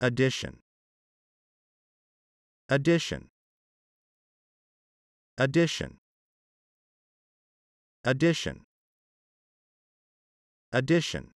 Addition. Addition. Addition. Addition. Addition.